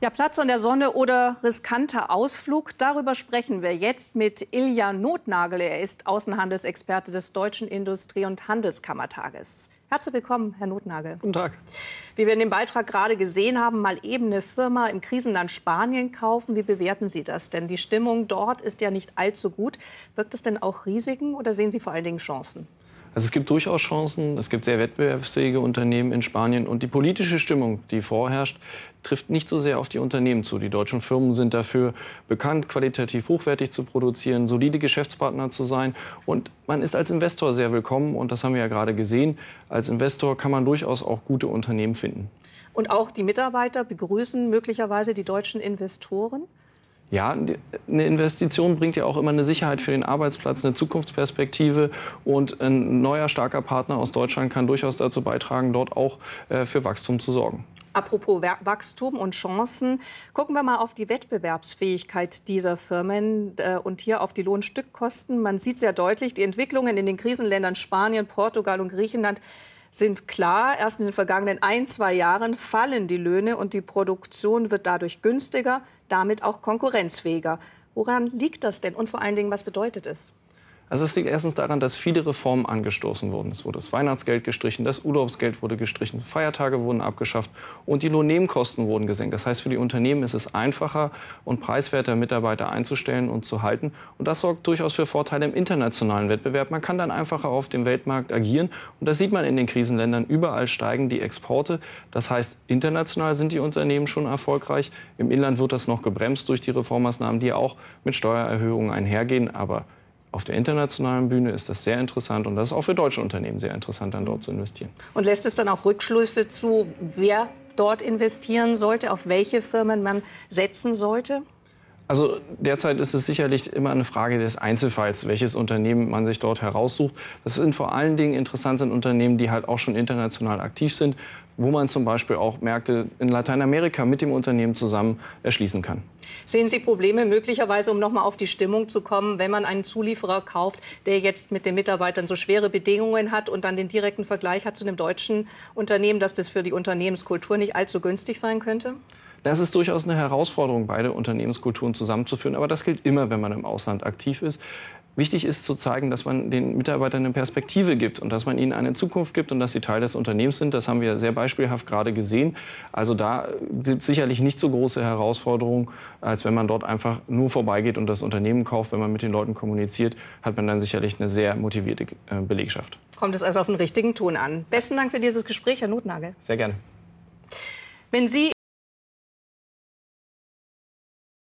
Ja, Platz an der Sonne oder riskanter Ausflug, darüber sprechen wir jetzt mit Ilja Notnagel. Er ist Außenhandelsexperte des Deutschen Industrie- und Handelskammertages. Herzlich willkommen, Herr Notnagel. Guten Tag. Wie wir in dem Beitrag gerade gesehen haben, mal eben eine Firma im Krisenland Spanien kaufen. Wie bewerten Sie das? Denn die Stimmung dort ist ja nicht allzu gut. Wirkt es denn auch Risiken oder sehen Sie vor allen Dingen Chancen? Also es gibt durchaus Chancen, es gibt sehr wettbewerbsfähige Unternehmen in Spanien und die politische Stimmung, die vorherrscht, trifft nicht so sehr auf die Unternehmen zu. Die deutschen Firmen sind dafür bekannt, qualitativ hochwertig zu produzieren, solide Geschäftspartner zu sein und man ist als Investor sehr willkommen und das haben wir ja gerade gesehen. Als Investor kann man durchaus auch gute Unternehmen finden. Und auch die Mitarbeiter begrüßen möglicherweise die deutschen Investoren? Ja, eine Investition bringt ja auch immer eine Sicherheit für den Arbeitsplatz, eine Zukunftsperspektive und ein neuer starker Partner aus Deutschland kann durchaus dazu beitragen, dort auch äh, für Wachstum zu sorgen. Apropos Wachstum und Chancen, gucken wir mal auf die Wettbewerbsfähigkeit dieser Firmen äh, und hier auf die Lohnstückkosten. Man sieht sehr deutlich, die Entwicklungen in den Krisenländern Spanien, Portugal und Griechenland sind klar. Erst in den vergangenen ein, zwei Jahren fallen die Löhne und die Produktion wird dadurch günstiger, damit auch konkurrenzfähiger. Woran liegt das denn und vor allen Dingen, was bedeutet es? Also es liegt erstens daran, dass viele Reformen angestoßen wurden. Es wurde das Weihnachtsgeld gestrichen, das Urlaubsgeld wurde gestrichen, Feiertage wurden abgeschafft und die Lohnnebenkosten wurden gesenkt. Das heißt, für die Unternehmen ist es einfacher und preiswerter, Mitarbeiter einzustellen und zu halten. Und das sorgt durchaus für Vorteile im internationalen Wettbewerb. Man kann dann einfacher auf dem Weltmarkt agieren. Und das sieht man in den Krisenländern. Überall steigen die Exporte. Das heißt, international sind die Unternehmen schon erfolgreich. Im Inland wird das noch gebremst durch die Reformmaßnahmen, die auch mit Steuererhöhungen einhergehen. Aber auf der internationalen Bühne ist das sehr interessant und das ist auch für deutsche Unternehmen sehr interessant, dann dort zu investieren. Und lässt es dann auch Rückschlüsse zu, wer dort investieren sollte, auf welche Firmen man setzen sollte? Also derzeit ist es sicherlich immer eine Frage des Einzelfalls, welches Unternehmen man sich dort heraussucht. Das sind vor allen Dingen interessant sind Unternehmen, die halt auch schon international aktiv sind, wo man zum Beispiel auch Märkte in Lateinamerika mit dem Unternehmen zusammen erschließen kann. Sehen Sie Probleme möglicherweise, um nochmal auf die Stimmung zu kommen, wenn man einen Zulieferer kauft, der jetzt mit den Mitarbeitern so schwere Bedingungen hat und dann den direkten Vergleich hat zu einem deutschen Unternehmen, dass das für die Unternehmenskultur nicht allzu günstig sein könnte? Das ist durchaus eine Herausforderung, beide Unternehmenskulturen zusammenzuführen. Aber das gilt immer, wenn man im Ausland aktiv ist. Wichtig ist zu zeigen, dass man den Mitarbeitern eine Perspektive gibt und dass man ihnen eine Zukunft gibt und dass sie Teil des Unternehmens sind. Das haben wir sehr beispielhaft gerade gesehen. Also da sind sicherlich nicht so große Herausforderungen, als wenn man dort einfach nur vorbeigeht und das Unternehmen kauft. Wenn man mit den Leuten kommuniziert, hat man dann sicherlich eine sehr motivierte äh, Belegschaft. Kommt es also auf den richtigen Ton an. Besten Dank für dieses Gespräch, Herr Notnagel. Sehr gerne. Wenn Sie